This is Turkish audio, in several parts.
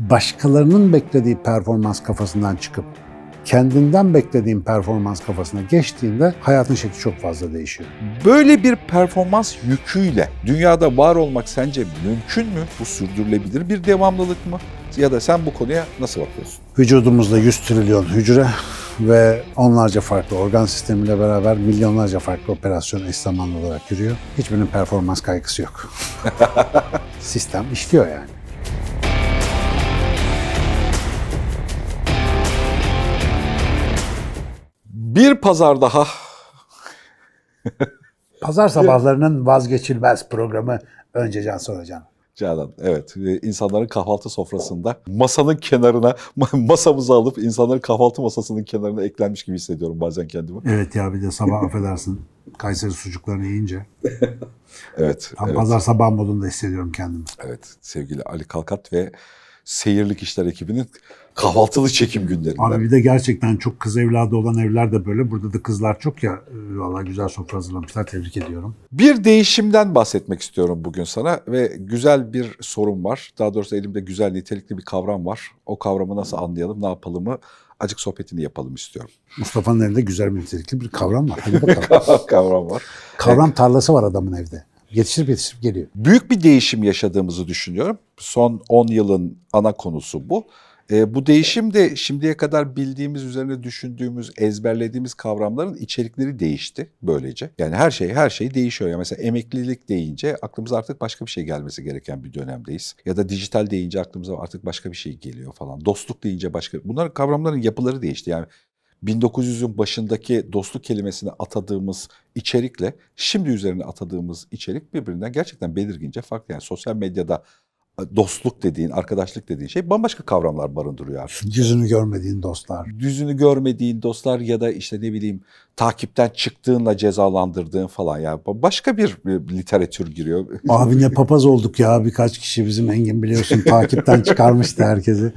başkalarının beklediği performans kafasından çıkıp kendinden beklediğin performans kafasına geçtiğinde hayatın şekli çok fazla değişiyor. Böyle bir performans yüküyle dünyada var olmak sence mümkün mü? Bu sürdürülebilir bir devamlılık mı? Ya da sen bu konuya nasıl bakıyorsun? Vücudumuzda 100 trilyon hücre ve onlarca farklı organ sistemiyle beraber milyonlarca farklı operasyon eş zamanlı olarak yürüyor. Hiçbirinin performans kaygısı yok. Sistem işliyor yani. Bir pazar daha. pazar sabahlarının vazgeçilmez programı önce Can Soracan. Canan evet ee, insanların kahvaltı sofrasında masanın kenarına masamızı alıp insanların kahvaltı masasının kenarına eklenmiş gibi hissediyorum bazen kendimi. Evet ya bir de sabah affedersin Kayseri sucuklarını yiyince. evet. Tam evet. pazar sabah modunda hissediyorum kendimi. Evet sevgili Ali Kalkat ve seyirlik işler ekibinin kahvaltılı çekim günlerinde. Abi bir de gerçekten çok kız evladı olan evler de böyle. Burada da kızlar çok ya. Ee, vallahi güzel sofra hazırlamışlar. Tebrik ediyorum. Bir değişimden bahsetmek istiyorum bugün sana ve güzel bir sorun var. Daha doğrusu elimde güzel nitelikli bir kavram var. O kavramı nasıl anlayalım, ne yapalım mı? Acık sohbetini yapalım istiyorum. Mustafa'nın elinde güzel bir nitelikli bir kavram var. Hadi bakalım. kavram var. Kavram tarlası var adamın evde. Yetiştirip yetişip geliyor. Büyük bir değişim yaşadığımızı düşünüyorum. Son 10 yılın ana konusu bu. E, bu değişim de şimdiye kadar bildiğimiz, üzerine düşündüğümüz, ezberlediğimiz kavramların içerikleri değişti böylece. Yani her şey her şey değişiyor. Yani mesela emeklilik deyince aklımıza artık başka bir şey gelmesi gereken bir dönemdeyiz. Ya da dijital deyince aklımıza artık başka bir şey geliyor falan. Dostluk deyince başka. Bunlar kavramların yapıları değişti. Yani 1900'ün başındaki dostluk kelimesini atadığımız içerikle şimdi üzerine atadığımız içerik birbirinden gerçekten belirgince farklı. Yani sosyal medyada e, dostluk dediğin, arkadaşlık dediğin şey bambaşka kavramlar barındırıyor artık. Yüzünü görmediğin dostlar. Yüzünü görmediğin dostlar ya da işte ne bileyim takipten çıktığınla cezalandırdığın falan yani başka bir e, literatür giriyor. Abine papaz olduk ya birkaç kişi bizim Engin biliyorsun takipten çıkarmıştı herkesi.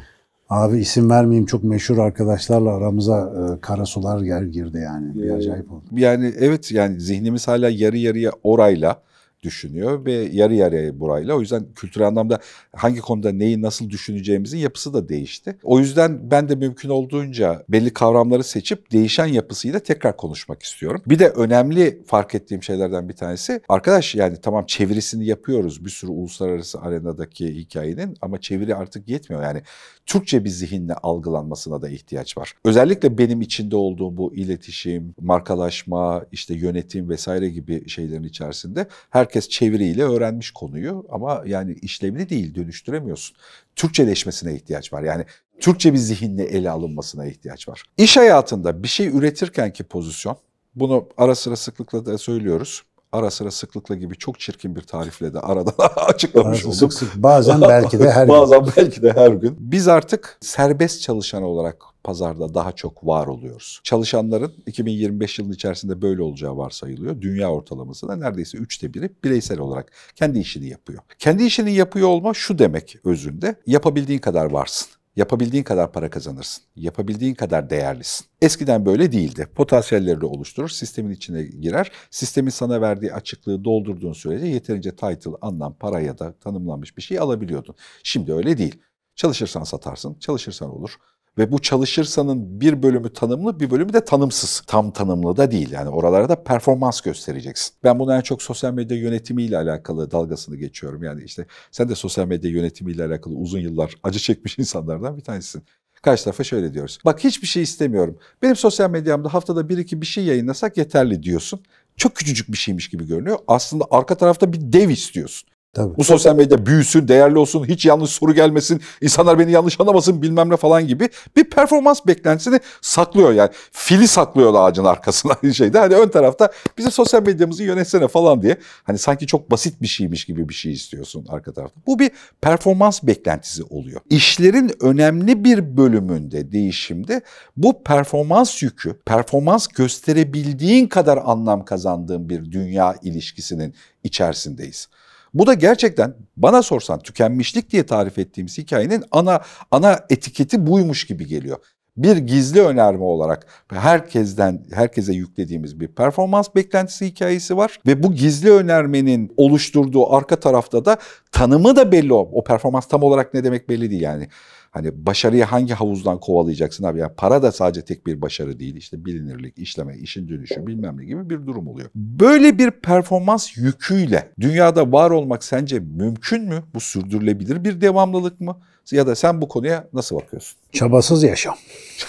Abi isim vermeyeyim çok meşhur arkadaşlarla aramıza e, kara sular gel girdi yani. Bir ee, acayip oldu. Yani evet yani zihnimiz hala yarı yarıya orayla düşünüyor ve yarı yarıya burayla. O yüzden kültürel anlamda hangi konuda neyi nasıl düşüneceğimizin yapısı da değişti. O yüzden ben de mümkün olduğunca belli kavramları seçip değişen yapısıyla tekrar konuşmak istiyorum. Bir de önemli fark ettiğim şeylerden bir tanesi arkadaş yani tamam çevirisini yapıyoruz bir sürü uluslararası arenadaki hikayenin ama çeviri artık yetmiyor. Yani Türkçe bir zihinle algılanmasına da ihtiyaç var. Özellikle benim içinde olduğum bu iletişim, markalaşma, işte yönetim vesaire gibi şeylerin içerisinde her herkes çeviriyle öğrenmiş konuyu ama yani işlevli değil dönüştüremiyorsun. Türkçeleşmesine ihtiyaç var. Yani Türkçe bir zihinle ele alınmasına ihtiyaç var. İş hayatında bir şey üretirkenki pozisyon, bunu ara sıra sıklıkla da söylüyoruz ara sıra sıklıkla gibi çok çirkin bir tarifle de arada açıklamış olduk. Sık sık bazen belki de her gün. bazen belki de her gün. Biz artık serbest çalışan olarak pazarda daha çok var oluyoruz. Çalışanların 2025 yılı içerisinde böyle olacağı varsayılıyor. Dünya ortalamasında neredeyse üçte biri bireysel olarak kendi işini yapıyor. Kendi işini yapıyor olma şu demek özünde. Yapabildiğin kadar varsın. Yapabildiğin kadar para kazanırsın. Yapabildiğin kadar değerlisin. Eskiden böyle değildi. Potansiyelleri oluşturur, sistemin içine girer. Sistemin sana verdiği açıklığı doldurduğun sürece yeterince title, anlam, para ya da tanımlanmış bir şey alabiliyordun. Şimdi öyle değil. Çalışırsan satarsın, çalışırsan olur. Ve bu çalışırsanın bir bölümü tanımlı, bir bölümü de tanımsız. Tam tanımlı da değil yani oralarda performans göstereceksin. Ben bunu en çok sosyal medya yönetimiyle alakalı dalgasını geçiyorum. Yani işte sen de sosyal medya yönetimiyle alakalı uzun yıllar acı çekmiş insanlardan bir tanesisin. Kaç tarafa şöyle diyoruz. Bak hiçbir şey istemiyorum. Benim sosyal medyamda haftada bir iki bir şey yayınlasak yeterli diyorsun. Çok küçücük bir şeymiş gibi görünüyor. Aslında arka tarafta bir dev istiyorsun. Tabii. Bu sosyal medya büyüsün, değerli olsun, hiç yanlış soru gelmesin, insanlar beni yanlış anlamasın bilmem ne falan gibi bir performans beklentisini saklıyor yani. Fili saklıyor ağacın arkasına şeyde. Hani ön tarafta bize sosyal medyamızı yönetsene falan diye. Hani sanki çok basit bir şeymiş gibi bir şey istiyorsun arka tarafta. Bu bir performans beklentisi oluyor. İşlerin önemli bir bölümünde, değişimde bu performans yükü, performans gösterebildiğin kadar anlam kazandığın bir dünya ilişkisinin içerisindeyiz. Bu da gerçekten bana sorsan tükenmişlik diye tarif ettiğimiz hikayenin ana ana etiketi buymuş gibi geliyor bir gizli önerme olarak herkesten herkese yüklediğimiz bir performans beklentisi hikayesi var ve bu gizli önermenin oluşturduğu arka tarafta da tanımı da belli o. O performans tam olarak ne demek belli değil yani. Hani başarıyı hangi havuzdan kovalayacaksın abi? Yani para da sadece tek bir başarı değil. İşte bilinirlik, işleme, işin dönüşü bilmem ne gibi bir durum oluyor. Böyle bir performans yüküyle dünyada var olmak sence mümkün mü? Bu sürdürülebilir bir devamlılık mı? ya da sen bu konuya nasıl bakıyorsun? Çabasız yaşam.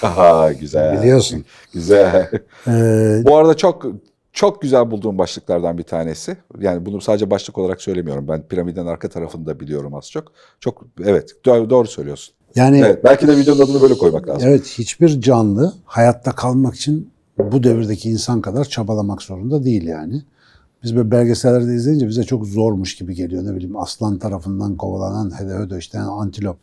Aha güzel. Biliyorsun. Güzel. Ee, bu arada çok çok güzel bulduğum başlıklardan bir tanesi. Yani bunu sadece başlık olarak söylemiyorum. Ben piramidin arka tarafını da biliyorum az çok. Çok evet doğru söylüyorsun. Yani evet, belki de videonun adını böyle koymak lazım. Evet hiçbir canlı hayatta kalmak için bu devirdeki insan kadar çabalamak zorunda değil yani. Biz böyle belgesellerde izleyince bize çok zormuş gibi geliyor. Ne bileyim aslan tarafından kovalanan hede höde işte antilop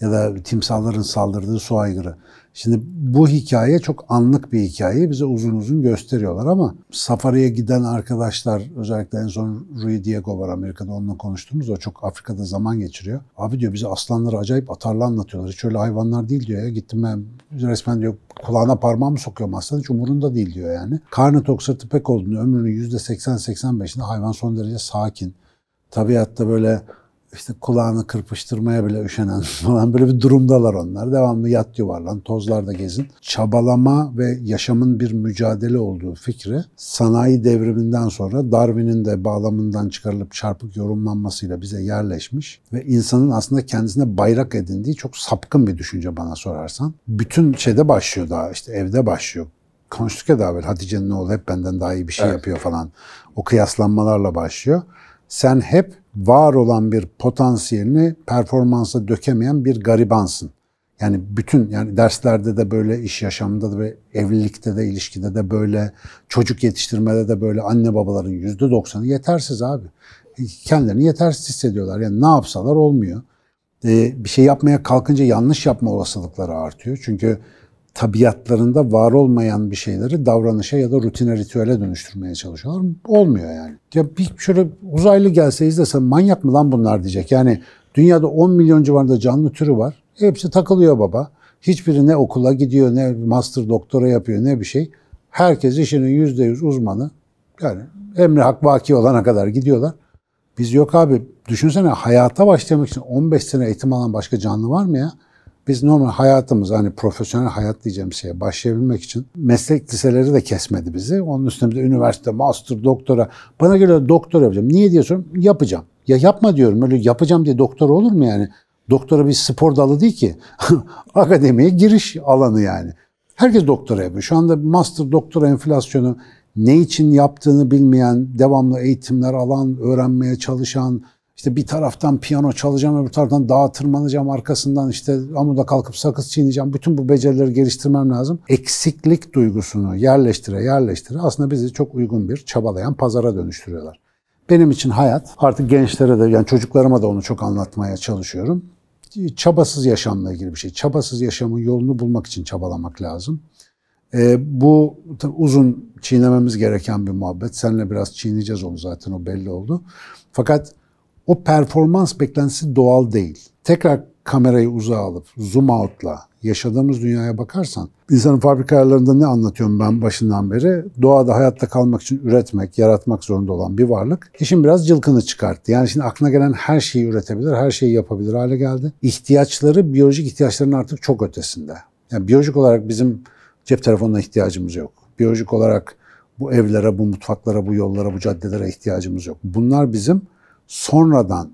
ya da timsahların saldırdığı su aygırı. Şimdi bu hikaye çok anlık bir hikaye. Bize uzun uzun gösteriyorlar ama safariye giden arkadaşlar özellikle en son Rui Diego var Amerika'da onunla konuştuğumuz o çok Afrika'da zaman geçiriyor. Abi diyor bize aslanları acayip atarlı anlatıyorlar. Hiç öyle hayvanlar değil diyor ya. Gittim ben resmen diyor kulağına parmağımı sokuyorum aslan hiç umurunda değil diyor yani. Karnı tok sırtı pek olduğunu ömrünün %80-85'inde hayvan son derece sakin. Tabiatta böyle işte kulağını kırpıştırmaya bile üşenen falan böyle bir durumdalar onlar. Devamlı yat yuvarlan, tozlarda gezin. Çabalama ve yaşamın bir mücadele olduğu fikri sanayi devriminden sonra Darwin'in de bağlamından çıkarılıp çarpık yorumlanmasıyla bize yerleşmiş ve insanın aslında kendisine bayrak edindiği çok sapkın bir düşünce bana sorarsan. Bütün şeyde başlıyor daha işte evde başlıyor konuştuk ya daha evvel Hatice'nin oğlu hep benden daha iyi bir şey evet. yapıyor falan. O kıyaslanmalarla başlıyor sen hep var olan bir potansiyelini performansa dökemeyen bir garibansın. Yani bütün yani derslerde de böyle, iş yaşamında da ve evlilikte de, ilişkide de böyle, çocuk yetiştirmede de böyle anne babaların yüzde doksanı yetersiz abi. Kendilerini yetersiz hissediyorlar. Yani ne yapsalar olmuyor. Ee, bir şey yapmaya kalkınca yanlış yapma olasılıkları artıyor. Çünkü tabiatlarında var olmayan bir şeyleri davranışa ya da rutine ritüele dönüştürmeye çalışıyorlar. Olmuyor yani. Ya bir şöyle uzaylı gelseyiz de sen manyak mı lan bunlar diyecek. Yani dünyada 10 milyon civarında canlı türü var. Hepsi takılıyor baba. Hiçbiri ne okula gidiyor ne master doktora yapıyor ne bir şey. Herkes işinin yüzde yüz uzmanı. Yani emri hak vaki olana kadar gidiyorlar. Biz yok abi düşünsene hayata başlamak için 15 sene eğitim alan başka canlı var mı ya? Biz normal hayatımız hani profesyonel hayat diyeceğim şeye başlayabilmek için meslek liseleri de kesmedi bizi. Onun üstüne bir de üniversite, master, doktora. Bana göre doktor yapacağım. Niye diyorsun? Yapacağım. Ya yapma diyorum. Öyle yapacağım diye doktor olur mu yani? Doktora bir spor dalı değil ki. Akademiye giriş alanı yani. Herkes doktora yapıyor. Şu anda master doktora enflasyonu ne için yaptığını bilmeyen, devamlı eğitimler alan, öğrenmeye çalışan, işte bir taraftan piyano çalacağım, öbür taraftan dağa tırmanacağım, arkasından işte amuda kalkıp sakız çiğneyeceğim. Bütün bu becerileri geliştirmem lazım. Eksiklik duygusunu yerleştire yerleştire aslında bizi çok uygun bir çabalayan pazara dönüştürüyorlar. Benim için hayat artık gençlere de yani çocuklarıma da onu çok anlatmaya çalışıyorum. Çabasız yaşamla ilgili bir şey. Çabasız yaşamın yolunu bulmak için çabalamak lazım. E, bu uzun çiğnememiz gereken bir muhabbet. Seninle biraz çiğneyeceğiz onu zaten o belli oldu. Fakat o performans beklentisi doğal değil. Tekrar kamerayı uzağa alıp zoom out'la yaşadığımız dünyaya bakarsan insanın fabrika ayarlarında ne anlatıyorum ben başından beri? Doğada hayatta kalmak için üretmek, yaratmak zorunda olan bir varlık işin biraz cılkını çıkarttı. Yani şimdi aklına gelen her şeyi üretebilir, her şeyi yapabilir hale geldi. İhtiyaçları biyolojik ihtiyaçların artık çok ötesinde. Yani biyolojik olarak bizim cep telefonuna ihtiyacımız yok. Biyolojik olarak bu evlere, bu mutfaklara, bu yollara, bu caddelere ihtiyacımız yok. Bunlar bizim sonradan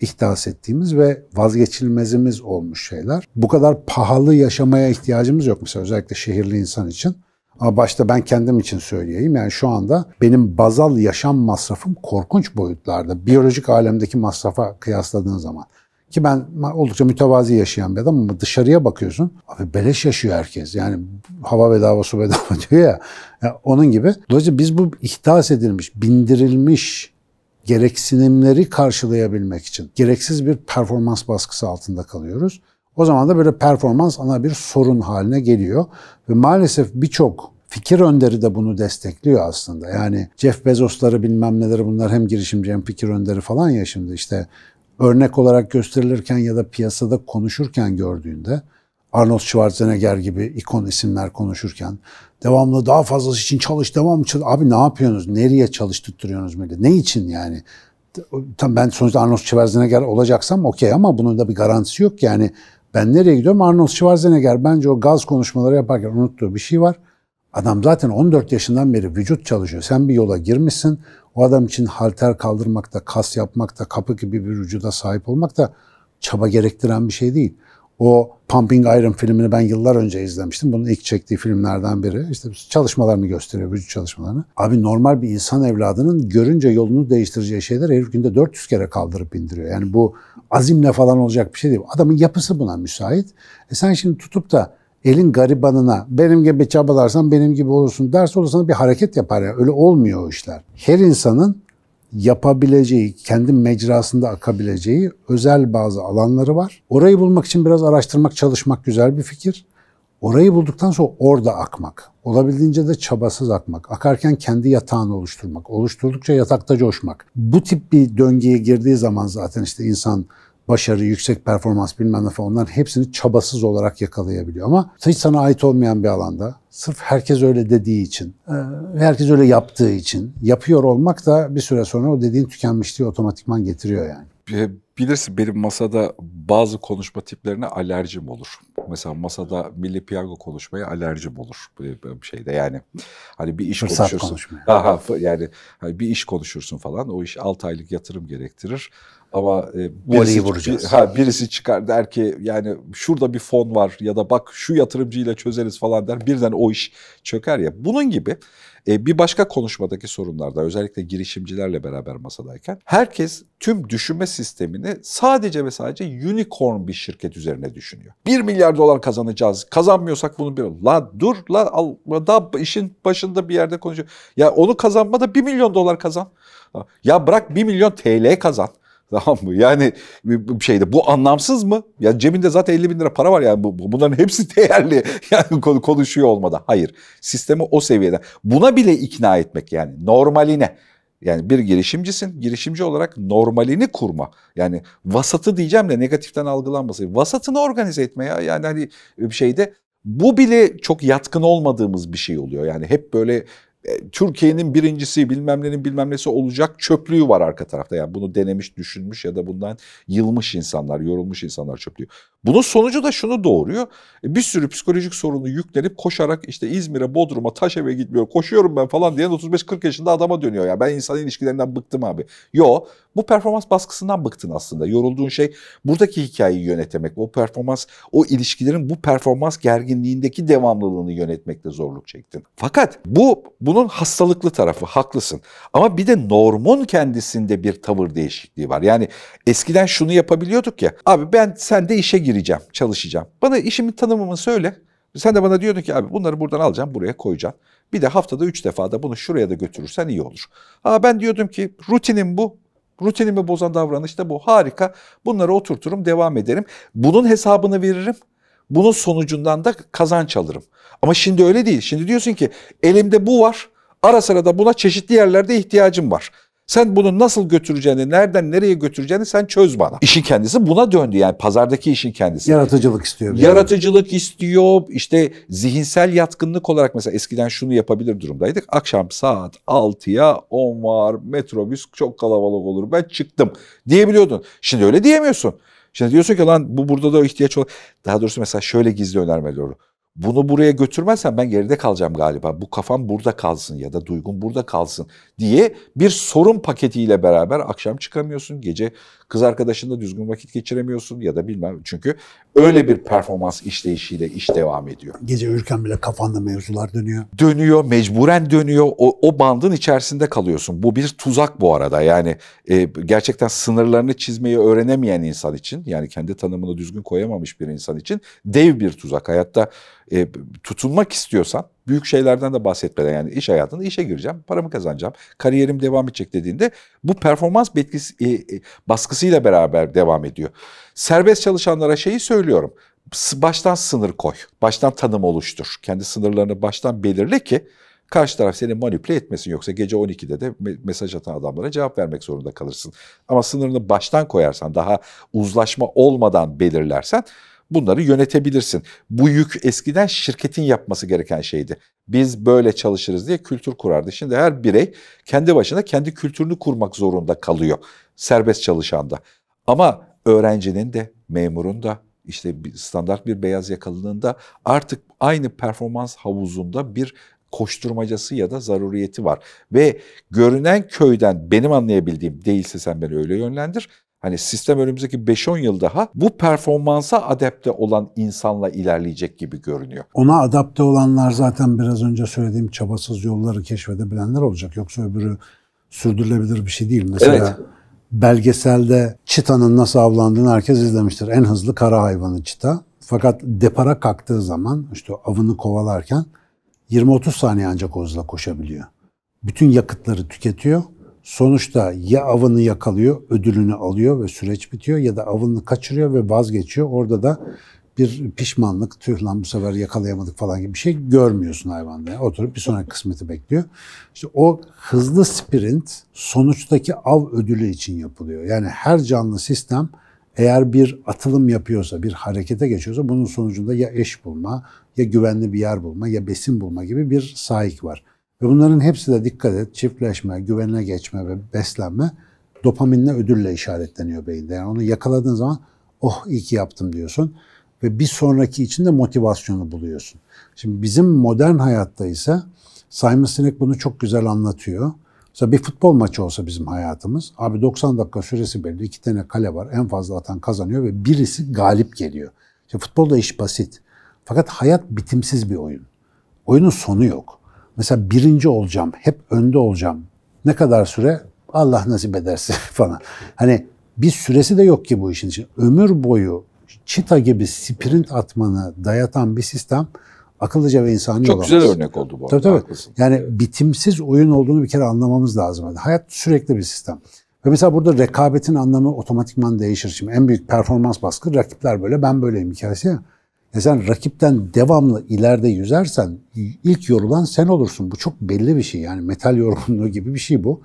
ihdas ettiğimiz ve vazgeçilmezimiz olmuş şeyler. Bu kadar pahalı yaşamaya ihtiyacımız yok mesela özellikle şehirli insan için. Ama başta ben kendim için söyleyeyim. Yani şu anda benim bazal yaşam masrafım korkunç boyutlarda. Biyolojik alemdeki masrafa kıyasladığın zaman. Ki ben oldukça mütevazi yaşayan bir adam ama dışarıya bakıyorsun. Abi beleş yaşıyor herkes. Yani hava bedava su bedava diyor ya. Yani onun gibi. Dolayısıyla biz bu ihdas edilmiş, bindirilmiş gereksinimleri karşılayabilmek için gereksiz bir performans baskısı altında kalıyoruz. O zaman da böyle performans ana bir sorun haline geliyor ve maalesef birçok fikir önderi de bunu destekliyor aslında. Yani Jeff Bezos'ları bilmem neleri bunlar hem girişimci hem fikir önderi falan ya şimdi işte örnek olarak gösterilirken ya da piyasada konuşurken gördüğünde Arnold Schwarzenegger gibi ikon isimler konuşurken devamlı daha fazlası için çalış, devam çalış. Abi ne yapıyorsunuz? Nereye çalıştırıyorsunuz millet? Ne için yani? Tam ben sonuçta Arnold Schwarzenegger olacaksam okey ama bunun da bir garantisi yok yani. Ben nereye gidiyorum? Arnold Schwarzenegger bence o gaz konuşmaları yaparken unuttuğu bir şey var. Adam zaten 14 yaşından beri vücut çalışıyor. Sen bir yola girmişsin. O adam için halter kaldırmak da, kas yapmak da, kapı gibi bir vücuda sahip olmak da çaba gerektiren bir şey değil. O Pumping Iron filmini ben yıllar önce izlemiştim. Bunun ilk çektiği filmlerden biri. İşte çalışmalarını gösteriyor, vücut çalışmalarını. Abi normal bir insan evladının görünce yolunu değiştireceği şeyler herif günde 400 kere kaldırıp indiriyor. Yani bu azimle falan olacak bir şey değil. Adamın yapısı buna müsait. E sen şimdi tutup da elin garibanına benim gibi çabalarsan benim gibi olursun ders olursan bir hareket yapar ya. Öyle olmuyor o işler. Her insanın yapabileceği, kendi mecrasında akabileceği özel bazı alanları var. Orayı bulmak için biraz araştırmak, çalışmak güzel bir fikir. Orayı bulduktan sonra orada akmak. Olabildiğince de çabasız akmak. Akarken kendi yatağını oluşturmak. Oluşturdukça yatakta coşmak. Bu tip bir döngüye girdiği zaman zaten işte insan başarı, yüksek performans bilmem ne falan onların hepsini çabasız olarak yakalayabiliyor. Ama hiç sana ait olmayan bir alanda sırf herkes öyle dediği için, e, herkes öyle yaptığı için yapıyor olmak da bir süre sonra o dediğin tükenmişliği otomatikman getiriyor yani. Bilirsin benim masada bazı konuşma tiplerine alerjim olur. Mesela masada milli piyango konuşmaya alerjim olur. Bir şeyde yani hani bir iş Fırsat konuşursun. Konuşmaya. Aha, yani hani bir iş konuşursun falan. O iş 6 aylık yatırım gerektirir. Ama e, birisi, vuracağız. Ha, birisi çıkar der ki yani şurada bir fon var ya da bak şu yatırımcıyla çözeriz falan der. Birden o iş çöker ya. Bunun gibi e, bir başka konuşmadaki sorunlarda özellikle girişimcilerle beraber masadayken herkes tüm düşünme sistemini sadece ve sadece unicorn bir şirket üzerine düşünüyor. 1 milyar dolar kazanacağız. Kazanmıyorsak bunu bir... La dur la al, daha işin başında bir yerde konuşuyor. Ya onu kazanma da 1 milyon dolar kazan. Ya bırak 1 milyon TL kazan. Tamam mı? Yani bir şeyde bu anlamsız mı? Ya cebinde zaten 50 bin lira para var yani bu, bunların hepsi değerli. Yani konuşuyor olmadı. Hayır. Sistemi o seviyede. Buna bile ikna etmek yani normaline. Yani bir girişimcisin. Girişimci olarak normalini kurma. Yani vasatı diyeceğim de negatiften algılanması. Vasatını organize etme ya. Yani hani şeyde bu bile çok yatkın olmadığımız bir şey oluyor. Yani hep böyle e, Türkiye'nin birincisi bilmem nenin bilmem nesi olacak çöplüğü var arka tarafta. Yani bunu denemiş, düşünmüş ya da bundan yılmış insanlar, yorulmuş insanlar çöplüğü. Bunun sonucu da şunu doğuruyor. E, bir sürü psikolojik sorunu yüklenip koşarak işte İzmir'e, Bodrum'a, Taşev'e gitmiyor, koşuyorum ben falan diyen 35-40 yaşında adama dönüyor. Ya yani ben insan ilişkilerinden bıktım abi. Yo, bu performans baskısından bıktın aslında. Yorulduğun şey buradaki hikayeyi yönetemek. O performans, o ilişkilerin bu performans gerginliğindeki devamlılığını yönetmekte zorluk çektin. Fakat bu bunu bunun hastalıklı tarafı haklısın. Ama bir de normun kendisinde bir tavır değişikliği var. Yani eskiden şunu yapabiliyorduk ya. Abi ben sende işe gireceğim, çalışacağım. Bana işimin tanımımı söyle. Sen de bana diyordun ki abi bunları buradan alacağım, buraya koyacağım. Bir de haftada üç defa da bunu şuraya da götürürsen iyi olur. Aa ben diyordum ki rutinim bu. Rutinimi bozan davranış da bu. Harika. Bunları oturturum, devam ederim. Bunun hesabını veririm. Bunun sonucundan da kazanç alırım. Ama şimdi öyle değil. Şimdi diyorsun ki elimde bu var. Ara sıra da buna çeşitli yerlerde ihtiyacım var. Sen bunu nasıl götüreceğini, nereden nereye götüreceğini sen çöz bana. İşin kendisi buna döndü yani pazardaki işin kendisi. Yaratıcılık istiyor. Yani. Yaratıcılık istiyor. İşte zihinsel yatkınlık olarak mesela eskiden şunu yapabilir durumdaydık. Akşam saat 6'ya 10 var, metrobüs çok kalabalık olur ben çıktım diyebiliyordun. Şimdi öyle diyemiyorsun. Şimdi diyorsun ki lan bu burada da ihtiyaç olur. Daha doğrusu mesela şöyle gizli önerme doğru. Bunu buraya götürmezsen ben geride kalacağım galiba. Bu kafam burada kalsın ya da duygun burada kalsın diye bir sorun paketiyle beraber akşam çıkamıyorsun. Gece Kız arkadaşınla düzgün vakit geçiremiyorsun ya da bilmem çünkü öyle bir performans işleyişiyle iş devam ediyor. Gece uyurken bile kafanda mevzular dönüyor. Dönüyor, mecburen dönüyor. O, o bandın içerisinde kalıyorsun. Bu bir tuzak bu arada. Yani e, gerçekten sınırlarını çizmeyi öğrenemeyen insan için yani kendi tanımını düzgün koyamamış bir insan için dev bir tuzak. Hayatta e, tutunmak istiyorsan büyük şeylerden de bahsetmeden yani iş hayatında işe gireceğim, paramı kazanacağım, kariyerim devam edecek dediğinde bu performans betkisi, e, e, baskısıyla beraber devam ediyor. Serbest çalışanlara şeyi söylüyorum. Baştan sınır koy, baştan tanım oluştur. Kendi sınırlarını baştan belirle ki Karşı taraf seni manipüle etmesin yoksa gece 12'de de mesaj atan adamlara cevap vermek zorunda kalırsın. Ama sınırını baştan koyarsan daha uzlaşma olmadan belirlersen bunları yönetebilirsin. Bu yük eskiden şirketin yapması gereken şeydi. Biz böyle çalışırız diye kültür kurardı. Şimdi her birey kendi başına kendi kültürünü kurmak zorunda kalıyor. Serbest çalışanda. Ama öğrencinin de, memurun da, işte standart bir beyaz yakalılığında artık aynı performans havuzunda bir koşturmacası ya da zaruriyeti var. Ve görünen köyden benim anlayabildiğim değilse sen beni öyle yönlendir. Hani sistem önümüzdeki 5-10 yıl daha bu performansa adapte olan insanla ilerleyecek gibi görünüyor. Ona adapte olanlar zaten biraz önce söylediğim çabasız yolları keşfedebilenler olacak. Yoksa öbürü sürdürülebilir bir şey değil. Mesela evet. belgeselde çitanın nasıl avlandığını herkes izlemiştir. En hızlı kara hayvanı çita. Fakat depara kalktığı zaman işte avını kovalarken 20-30 saniye ancak o hızla koşabiliyor. Bütün yakıtları tüketiyor Sonuçta ya avını yakalıyor, ödülünü alıyor ve süreç bitiyor ya da avını kaçırıyor ve vazgeçiyor. Orada da bir pişmanlık, tüh lan bu sefer yakalayamadık falan gibi bir şey görmüyorsun hayvanda. Yani oturup bir sonraki kısmeti bekliyor. İşte o hızlı sprint sonuçtaki av ödülü için yapılıyor. Yani her canlı sistem eğer bir atılım yapıyorsa, bir harekete geçiyorsa bunun sonucunda ya eş bulma, ya güvenli bir yer bulma, ya besin bulma gibi bir sahik var. Ve bunların hepsi de dikkat et, çiftleşme, güvenine geçme ve beslenme dopaminle ödülle işaretleniyor beyinde. Yani onu yakaladığın zaman oh iyi ki yaptım diyorsun ve bir sonraki için de motivasyonu buluyorsun. Şimdi bizim modern hayatta ise Simon Sinek bunu çok güzel anlatıyor. Mesela bir futbol maçı olsa bizim hayatımız. Abi 90 dakika süresi belli. iki tane kale var. En fazla atan kazanıyor ve birisi galip geliyor. Futbol da iş basit. Fakat hayat bitimsiz bir oyun. Oyunun sonu yok. Mesela birinci olacağım, hep önde olacağım. Ne kadar süre? Allah nasip ederse falan. Hani bir süresi de yok ki bu işin için. Ömür boyu çita gibi sprint atmanı dayatan bir sistem akıllıca ve insani Çok olamaz. güzel örnek oldu bu arada. Tabii tabii. Haklısın. Yani bitimsiz oyun olduğunu bir kere anlamamız lazım. Hayat sürekli bir sistem. Ve mesela burada rekabetin anlamı otomatikman değişir. Şimdi en büyük performans baskı rakipler böyle ben böyleyim hikayesi ya. E sen rakipten devamlı ileride yüzersen ilk yorulan sen olursun. Bu çok belli bir şey yani metal yorgunluğu gibi bir şey bu.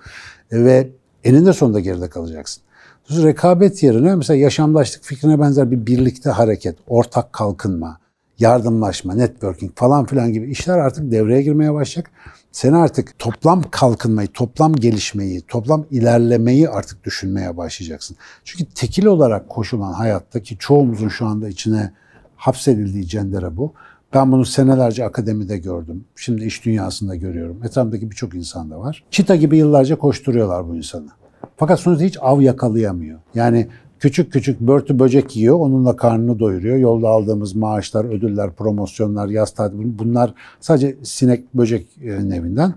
E ve eninde sonunda geride kalacaksın. Dolayısıyla rekabet yerine mesela yaşamlaştık fikrine benzer bir birlikte hareket, ortak kalkınma, yardımlaşma, networking falan filan gibi işler artık devreye girmeye başlayacak. Sen artık toplam kalkınmayı, toplam gelişmeyi, toplam ilerlemeyi artık düşünmeye başlayacaksın. Çünkü tekil olarak koşulan hayattaki çoğumuzun şu anda içine hapsedildiği cendere bu. Ben bunu senelerce akademide gördüm. Şimdi iş dünyasında görüyorum. Etrafımdaki birçok insan da var. Çita gibi yıllarca koşturuyorlar bu insanı. Fakat sonuçta hiç av yakalayamıyor. Yani küçük küçük börtü böcek yiyor, onunla karnını doyuruyor. Yolda aldığımız maaşlar, ödüller, promosyonlar, yaz tatili bunlar sadece sinek böcek e, nevinden.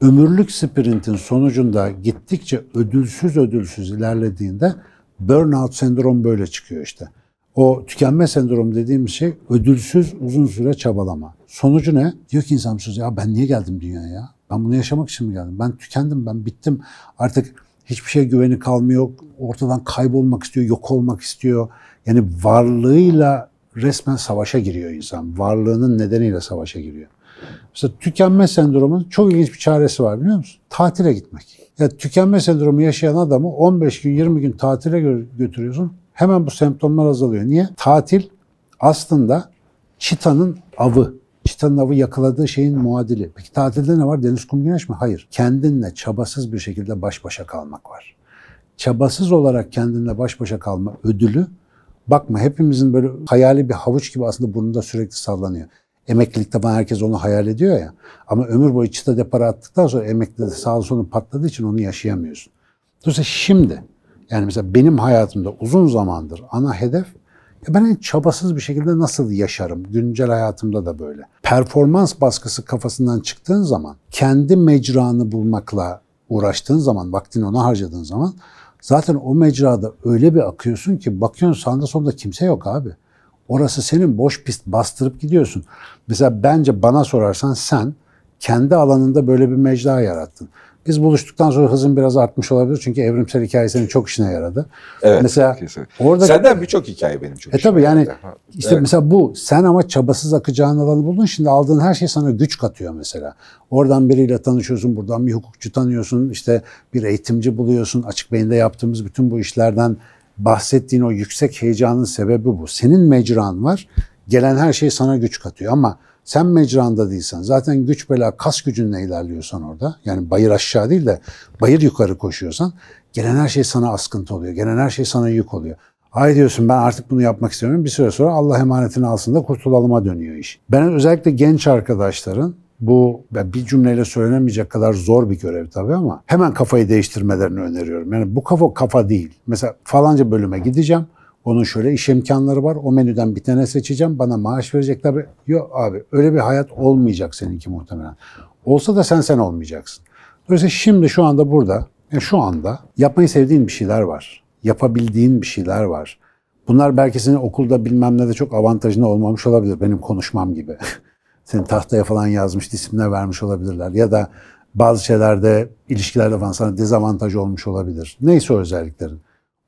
Ömürlük sprintin sonucunda gittikçe ödülsüz ödülsüz ilerlediğinde burnout sendrom böyle çıkıyor işte. O tükenme sendromu dediğimiz şey ödülsüz uzun süre çabalama. Sonucu ne? Diyor ki insan ya ben niye geldim dünyaya? Ben bunu yaşamak için mi geldim? Ben tükendim, ben bittim. Artık hiçbir şey güveni kalmıyor. Ortadan kaybolmak istiyor, yok olmak istiyor. Yani varlığıyla resmen savaşa giriyor insan. Varlığının nedeniyle savaşa giriyor. Mesela tükenme sendromunun çok ilginç bir çaresi var biliyor musun? Tatile gitmek. Ya yani tükenme sendromu yaşayan adamı 15 gün 20 gün tatile götürüyorsun. Hemen bu semptomlar azalıyor. Niye? Tatil aslında çitanın avı. Çitanın avı yakaladığı şeyin muadili. Peki tatilde ne var? Deniz, kum, güneş mi? Hayır. Kendinle çabasız bir şekilde baş başa kalmak var. Çabasız olarak kendinle baş başa kalma ödülü bakma hepimizin böyle hayali bir havuç gibi aslında burnunda sürekli sallanıyor. Emeklilikte falan herkes onu hayal ediyor ya. Ama ömür boyu çıta depara attıktan sonra emeklide sağ solu patladığı için onu yaşayamıyorsun. Dolayısıyla şimdi yani mesela benim hayatımda uzun zamandır ana hedef ya ben en hani çabasız bir şekilde nasıl yaşarım? Güncel hayatımda da böyle. Performans baskısı kafasından çıktığın zaman, kendi mecranı bulmakla uğraştığın zaman, vaktini ona harcadığın zaman zaten o mecrada öyle bir akıyorsun ki bakıyorsun sağında sonunda kimse yok abi. Orası senin boş pist bastırıp gidiyorsun. Mesela bence bana sorarsan sen kendi alanında böyle bir mecra yarattın. Biz buluştuktan sonra hızın biraz artmış olabilir. Çünkü evrimsel senin çok işine yaradı. Evet. Mesela kesinlikle. orada Senden birçok hikaye benim çok. E tabii yani yaradı. işte evet. mesela bu sen ama çabasız akacağın alanı buldun. Şimdi aldığın her şey sana güç katıyor mesela. Oradan biriyle tanışıyorsun, buradan bir hukukçu tanıyorsun, işte bir eğitimci buluyorsun. Açık beyinde yaptığımız bütün bu işlerden bahsettiğin o yüksek heyecanın sebebi bu. Senin mecran var. Gelen her şey sana güç katıyor ama sen mecranda değilsen zaten güç bela kas gücünle ilerliyorsan orada yani bayır aşağı değil de bayır yukarı koşuyorsan gelen her şey sana askıntı oluyor. Gelen her şey sana yük oluyor. Ay diyorsun ben artık bunu yapmak istemiyorum. Bir süre sonra Allah emanetini alsın da kurtulalım'a dönüyor iş. Ben özellikle genç arkadaşların bu bir cümleyle söylenemeyecek kadar zor bir görev tabii ama hemen kafayı değiştirmelerini öneriyorum. Yani bu kafa kafa değil. Mesela falanca bölüme gideceğim. Onun şöyle iş imkanları var. O menüden bir tane seçeceğim. Bana maaş verecekler. Yok abi öyle bir hayat olmayacak seninki muhtemelen. Olsa da sen sen olmayacaksın. Dolayısıyla şimdi şu anda burada, yani e, şu anda yapmayı sevdiğin bir şeyler var. Yapabildiğin bir şeyler var. Bunlar belki senin okulda bilmem ne de çok avantajına olmamış olabilir benim konuşmam gibi. senin tahtaya falan yazmış, isimler vermiş olabilirler. Ya da bazı şeylerde, ilişkilerde falan sana dezavantaj olmuş olabilir. Neyse özelliklerin.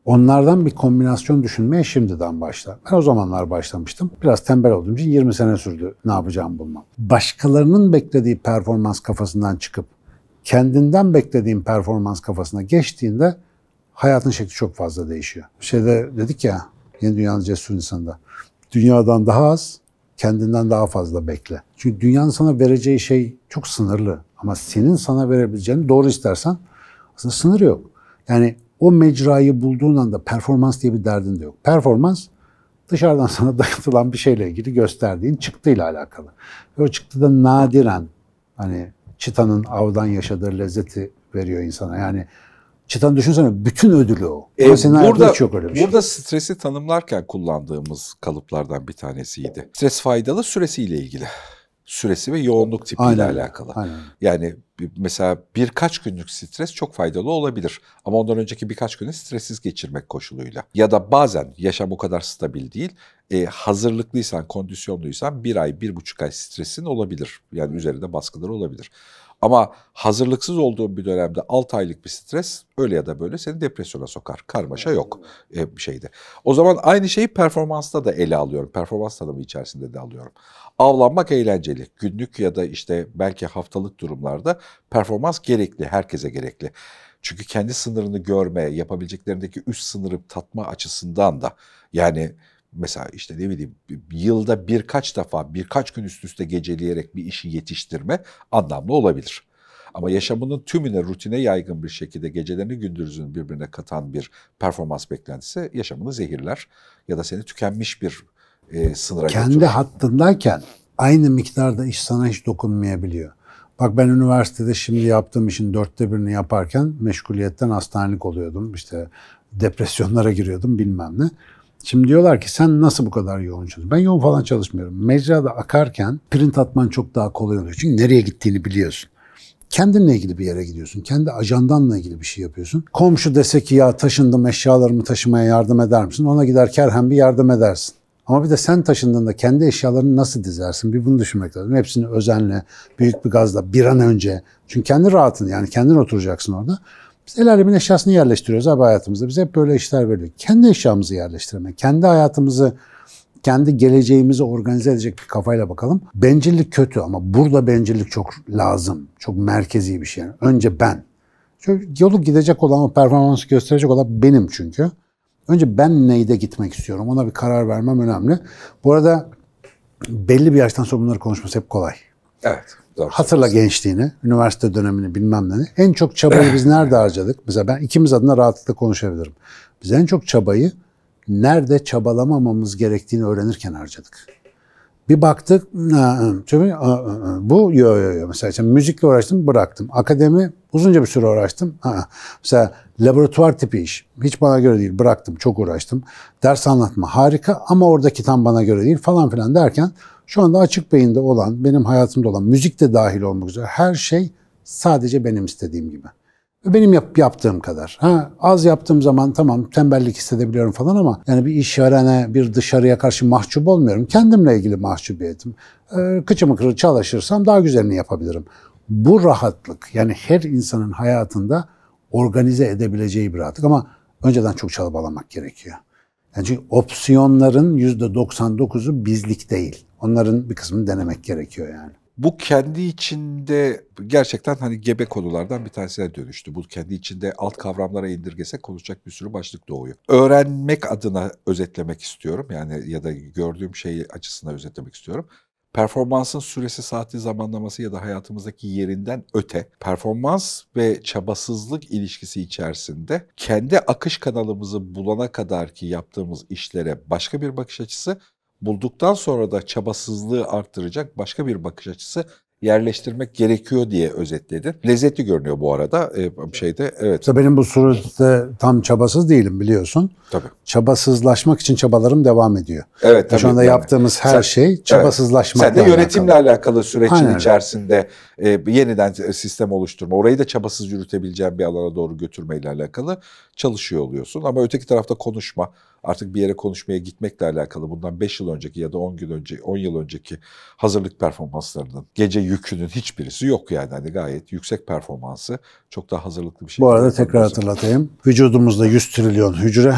Onlardan bir kombinasyon düşünmeye şimdiden başla. Ben o zamanlar başlamıştım. Biraz tembel olduğum için 20 sene sürdü ne yapacağımı bulmam. Başkalarının beklediği performans kafasından çıkıp kendinden beklediğim performans kafasına geçtiğinde hayatın şekli çok fazla değişiyor. Şeyde dedik ya Yeni Dünyanın Cesur insanında Dünyadan daha az, kendinden daha fazla bekle. Çünkü dünyanın sana vereceği şey çok sınırlı. Ama senin sana verebileceğini doğru istersen aslında sınır yok. Yani o mecrayı bulduğun anda performans diye bir derdin de yok. Performans dışarıdan sana dayatılan bir şeyle ilgili gösterdiğin çıktıyla alakalı. Ve o çıktıda nadiren hani çıtanın avdan yaşadığı lezzeti veriyor insana. Yani çıtanı düşünsene bütün ödülü o. E, senin burada, hiç yok öyle bir şey. Burada stresi tanımlarken kullandığımız kalıplardan bir tanesiydi. Stres faydalı süresiyle ilgili süresi ve yoğunluk tipiyle Aynen. alakalı. Aynen. Yani mesela birkaç günlük stres çok faydalı olabilir. Ama ondan önceki birkaç günü stressiz geçirmek koşuluyla. Ya da bazen yaşam o kadar stabil değil. E, hazırlıklıysan, kondisyonluysan bir ay, bir buçuk ay stresin olabilir. Yani üzerinde baskılar olabilir. Ama hazırlıksız olduğun bir dönemde 6 aylık bir stres öyle ya da böyle seni depresyona sokar. Karmaşa yok e, bir şeyde. O zaman aynı şeyi performansta da ele alıyorum. Performans tanımı içerisinde de alıyorum. Avlanmak eğlenceli. Günlük ya da işte belki haftalık durumlarda performans gerekli. Herkese gerekli. Çünkü kendi sınırını görme, yapabileceklerindeki üst sınırı tatma açısından da yani mesela işte ne bileyim yılda birkaç defa birkaç gün üst üste geceleyerek bir işi yetiştirme anlamlı olabilir. Ama yaşamının tümüne, rutine yaygın bir şekilde gecelerini gündüzünü birbirine katan bir performans beklentisi yaşamını zehirler ya da seni tükenmiş bir e, sınıra Kendi götürür. Kendi hattındayken aynı miktarda iş sana hiç dokunmayabiliyor. Bak ben üniversitede şimdi yaptığım işin dörtte birini yaparken meşguliyetten hastanelik oluyordum. İşte depresyonlara giriyordum bilmem ne. Şimdi diyorlar ki sen nasıl bu kadar yoğun çalışıyorsun? Ben yoğun falan çalışmıyorum. Mecrada akarken print atman çok daha kolay oluyor. Çünkü nereye gittiğini biliyorsun. Kendinle ilgili bir yere gidiyorsun. Kendi ajandanla ilgili bir şey yapıyorsun. Komşu dese ki ya taşındım eşyalarımı taşımaya yardım eder misin? Ona gider kerhen bir yardım edersin. Ama bir de sen taşındığında kendi eşyalarını nasıl dizersin? Bir bunu düşünmek lazım. Hepsini özenle, büyük bir gazla, bir an önce. Çünkü kendi rahatın yani kendin oturacaksın orada. Biz el alemin eşyasını yerleştiriyoruz abi hayatımızda. Biz hep böyle işler veriyor. Kendi eşyamızı yerleştirme, kendi hayatımızı, kendi geleceğimizi organize edecek bir kafayla bakalım. Bencillik kötü ama burada bencillik çok lazım. Çok merkezi bir şey. önce ben. Çünkü yolu gidecek olan, o performansı gösterecek olan benim çünkü. Önce ben neyde gitmek istiyorum ona bir karar vermem önemli. Bu arada belli bir yaştan sonra bunları konuşması hep kolay. Evet. Zor Hatırla gençliğini, üniversite dönemini bilmem ne. En çok çabayı biz nerede harcadık? Mesela ben ikimiz adına rahatlıkla konuşabilirim. Biz en çok çabayı nerede çabalamamamız gerektiğini öğrenirken harcadık. Bir baktık, bu yo yo yo. Mesela işte müzikle uğraştım, bıraktım. Akademi uzunca bir süre uğraştım. Mesela laboratuvar tipi iş. Hiç bana göre değil, bıraktım, çok uğraştım. Ders anlatma harika ama oradaki tam bana göre değil falan filan derken şu anda açık beyinde olan, benim hayatımda olan, müzik de dahil olmak üzere her şey sadece benim istediğim gibi. Benim yap, yaptığım kadar. Ha, az yaptığım zaman tamam tembellik hissedebiliyorum falan ama yani bir iş yerine, bir dışarıya karşı mahcup olmuyorum. Kendimle ilgili mahcubiyetim. Ee, kıçımı kırır çalışırsam daha güzelini yapabilirim. Bu rahatlık yani her insanın hayatında organize edebileceği bir rahatlık ama önceden çok çabalamak gerekiyor. Yani çünkü opsiyonların %99'u bizlik değil. Onların bir kısmını denemek gerekiyor yani. Bu kendi içinde gerçekten hani gebe konulardan bir tanesine dönüştü. Bu kendi içinde alt kavramlara indirgesek konuşacak bir sürü başlık doğuyor. Öğrenmek adına özetlemek istiyorum yani ya da gördüğüm şeyi açısından özetlemek istiyorum performansın süresi, saati, zamanlaması ya da hayatımızdaki yerinden öte performans ve çabasızlık ilişkisi içerisinde kendi akış kanalımızı bulana kadar ki yaptığımız işlere başka bir bakış açısı bulduktan sonra da çabasızlığı arttıracak başka bir bakış açısı yerleştirmek gerekiyor diye özetledi. Lezzetli görünüyor bu arada ee, şeyde. Evet. İşte benim bu surette tam çabasız değilim biliyorsun. Tabii. Çabasızlaşmak için çabalarım devam ediyor. Evet. Tabii, Şu anda yani. yaptığımız her sen, şey çabasızlaşmak. evet. Sen de yönetimle alakalı, alakalı sürecin Aynen. içerisinde e, yeniden sistem oluşturma, orayı da çabasız yürütebileceğim bir alana doğru götürmeyle alakalı çalışıyor oluyorsun. Ama öteki tarafta konuşma, artık bir yere konuşmaya gitmekle alakalı bundan 5 yıl önceki ya da 10 gün önce 10 yıl önceki hazırlık performanslarının gece yükünün hiçbirisi yok yani. Hani gayet yüksek performansı çok daha hazırlıklı bir şey. Bu arada tekrar hatırlatayım. Vücudumuzda 100 trilyon hücre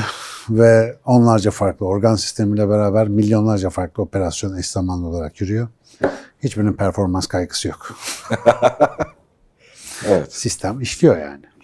ve onlarca farklı organ sistemiyle beraber milyonlarca farklı operasyon eş zamanlı olarak yürüyor. Hiçbirinin performans kaygısı yok. evet. Sistem işliyor yani.